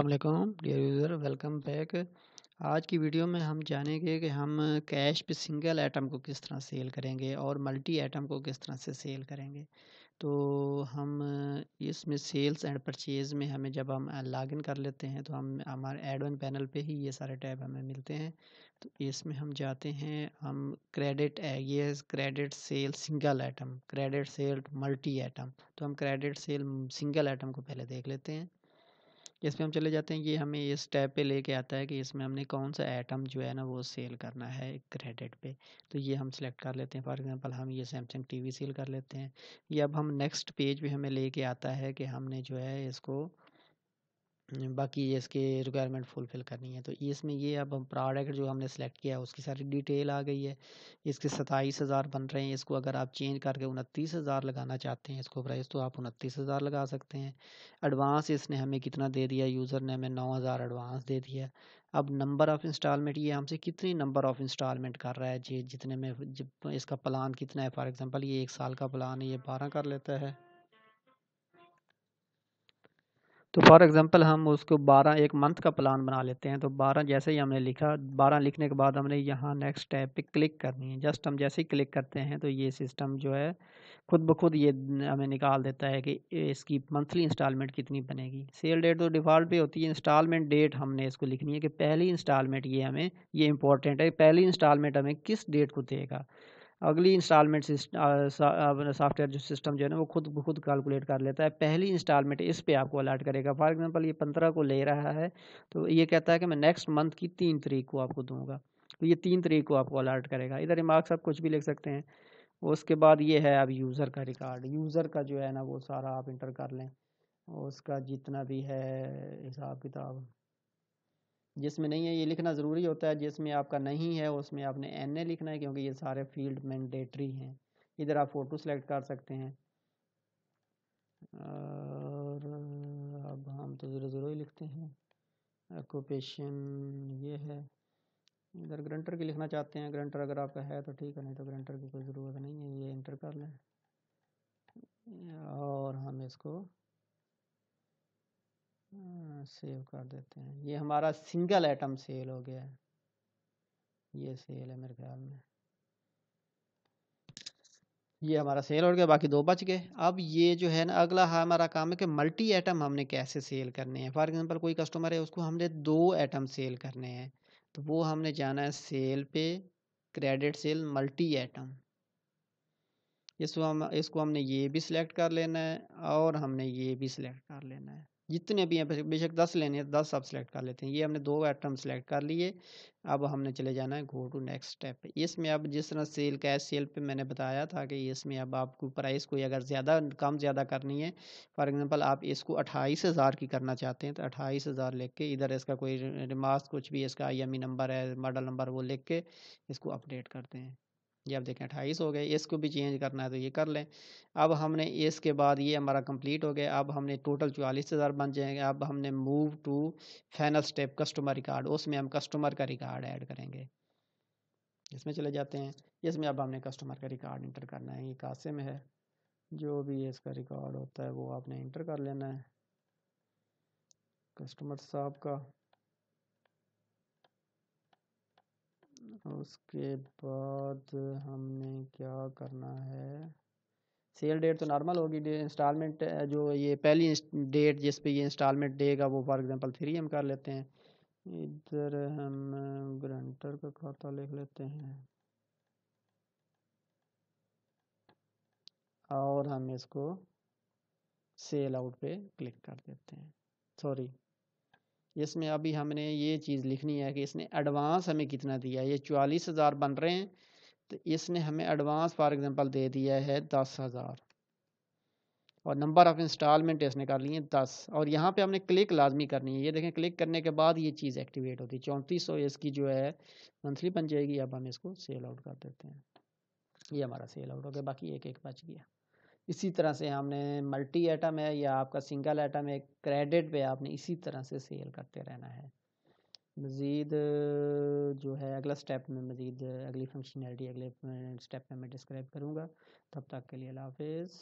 Aslam dear user welcome back आज की video में हम जानेंगे कि हम कैश पे सिंगल आइटम को किस तरह सेल करेंगे और मल्टी आइटम को किस तरह से सेल करेंगे तो हम इसमें सेल्स एंड परचेज़ में हमें जब हम लॉगिन कर लेते हैं तो हम हमारे एडवन पैनल पे ही ये सारे टैब हमें मिलते हैं तो इसमें हम जाते हैं हम क्रेडिट ये credit sale single item credit sale multi item तो हम क्रेडिट सेल सिंगल आइटम को पहले देख लेते हैं इसमें हम चले जाते हैं ये हमें इस टैब पे लेके आता है कि इसमें हमने कौन सा आइटम जो है ना वो सेल करना है क्रेडिट पे तो ये हम सेलेक्ट कर लेते हैं फॉर एग्जांपल हम ये सैमसंग टीवी सेल कर लेते हैं ये अब हम नेक्स्ट पेज पे हमें लेके आता है कि हमने जो है इसको बाकी इसके रिक्वायरमेंट फुलफ़िल करनी है तो इसमें ये अब प्रोडक्ट जो हमने सेलेक्ट किया है उसकी सारी डिटेल आ गई है इसके सताईस हज़ार बन रहे हैं इसको अगर आप चेंज करके उनतीस हज़ार लगाना चाहते हैं इसको प्राइस तो आप उनतीस हज़ार लगा सकते हैं एडवांस इसने हमें कितना दे दिया यूज़र ने हमें नौ हज़ार एडवांस दे दिया अब नंबर ऑफ़ इंस्टॉलमेंट ये हमसे कितनी नंबर ऑफ़ इंस्टॉलमेंट कर रहा है जी जितने में जब इसका प्लान कितना है फॉर एग्ज़ाम्पल ये एक साल का प्लान है ये बारह कर लेता है तो फॉर एग्ज़ाम्पल हम उसको बारह एक मंथ का प्लान बना लेते हैं तो बारह जैसे ही हमने लिखा बारह लिखने के बाद हमने यहाँ नेक्स्ट टैब पे क्लिक करनी है जस्ट हम जैसे ही क्लिक करते हैं तो ये सिस्टम जो है खुद ब खुद ये हमें निकाल देता है कि इसकी मंथली इंस्टॉलमेंट कितनी बनेगी सेल डेट तो डिफ़ॉल्ट पे होती है इंस्टॉलमेंट डेट हमने इसको लिखनी है कि पहली इंस्टॉलमेंट ये हमें ये इंपॉर्टेंट है पहली इंस्टॉलमेंट हमें किस डेट को देगा अगली इंस्टॉलमेंट सॉफ्टवेयर मतलब जो सिस्टम जो है ना वो खुद खुद कैलकुलेट कर लेता है पहली इंस्टॉलमेंट इस पे आपको अलर्ट करेगा फॉर एग्जांपल ये पंद्रह को ले रहा है तो ये कहता है कि मैं नेक्स्ट मंथ की तीन तरीक को आपको दूंगा तो ये तीन तरीक को आपको अलर्ट करेगा इधर रिमार्क्स आप कुछ भी लिख सकते हैं उसके बाद ये है अब यूज़र का रिकॉर्ड यूज़र का जो है ना वो सारा आप इंटर कर लें उसका जितना भी है हिसाब किताब जिसमें नहीं है ये लिखना ज़रूरी होता है जिसमें आपका नहीं है उसमें आपने एन ए लिखना है क्योंकि ये सारे फील्ड मैंडेटरी हैं इधर आप फ़ोटो सेलेक्ट कर सकते हैं और अब हम तो ज़ीरो ज़ीरो ही लिखते हैं ऑक्यूपेशन ये है इधर ग्रंटर की लिखना चाहते हैं ग्रंटर अगर आपका है तो ठीक है नहीं तो ग्रंटर की कोई ज़रूरत नहीं है ये इंटर कर लें और हम इसको सेव कर देते हैं ये हमारा सिंगल एटम सेल हो गया है ये सेल है मेरे ख्याल में ये हमारा सेल हो गया बाकी दो बच गए अब ये जो है ना अगला हमारा काम है कि मल्टी एटम हमने कैसे सेल करने हैं फॉर एग्जांपल कोई कस्टमर है उसको हमने दो एटम सेल करने हैं तो वो हमने जाना है सेल पे क्रेडिट सेल मल्टी एटम इसको हम इसको हमने ये भी सिलेक्ट कर लेना है और हमने ये भी सिलेक्ट कर लेना है जितने भी हैं बेशक दस लेने हैं दस आप सेलेक्ट कर लेते हैं ये हमने दो आइटम सेलेक्ट कर लिए अब हमने चले जाना है गो टू नेक्स्ट स्टेप इसमें अब जिस तरह सेल कैश सेल पे मैंने बताया था कि इसमें अब आपको प्राइस कोई अगर ज़्यादा कम ज़्यादा करनी है फॉर एग्जांपल आप इसको अट्ठाईस हज़ार की करना चाहते हैं तो अट्ठाईस हज़ार लिख के इधर इसका कोई रिमार्क कुछ भी इसका आई नंबर e है मॉडल नंबर वो लिख के इसको अपडेट करते हैं ये आप देखें अट्ठाईस हो गए इसको भी चेंज करना है तो ये कर लें अब हमने इसके बाद ये हमारा कंप्लीट हो गया अब हमने टोटल चवालीस हज़ार बन जाएंगे अब हमने move to final step customer record उसमें हम कस्टमर का रिकार्ड ऐड करेंगे इसमें चले जाते हैं इसमें अब हमने कस्टमर का रिकार्ड इंटर करना है ये कासिम है जो भी इसका रिकॉर्ड होता है वो आपने इंटर कर लेना है कस्टमर साहब का उसके बाद हमने क्या करना है सेल डेट तो नॉर्मल होगी इंस्टॉलमेंट जो ये पहली डेट जिस पे ये इंस्टॉलमेंट देगा वो फॉर एग्जांपल थ्री हम कर लेते हैं इधर हम ग्रंटर का खाता लिख लेते हैं और हम इसको सेल आउट पे क्लिक कर देते हैं सॉरी इसमें अभी हमने ये चीज़ लिखनी है कि इसने एडवांस हमें कितना दिया है ये चालीस हज़ार बन रहे हैं तो इसने हमें एडवांस फॉर एग्ज़ाम्पल दे दिया है दस हज़ार और नंबर ऑफ़ इंस्टॉलमेंट इसने कर ली है दस और यहाँ पे हमने क्लिक लाजमी करनी है ये देखें क्लिक करने के बाद ये चीज़ एक्टिवेट होती है चौंतीस सौ इसकी जो है मंथली बन जाएगी अब हम इसको सेल आउट कर देते हैं ये हमारा सेल आउट हो गया बाकी एक एक बच गया इसी तरह से हमने मल्टी एटम है या आपका सिंगल एटम है क्रेडिट पे आपने इसी तरह से सेल करते रहना है मज़ीद जो है अगला स्टेप में मज़ीद अगली फंक्शनैलिटी अगले स्टेप में मैं डिस्क्राइब करूँगा तब तक के लिए अल्लाह हाफिज़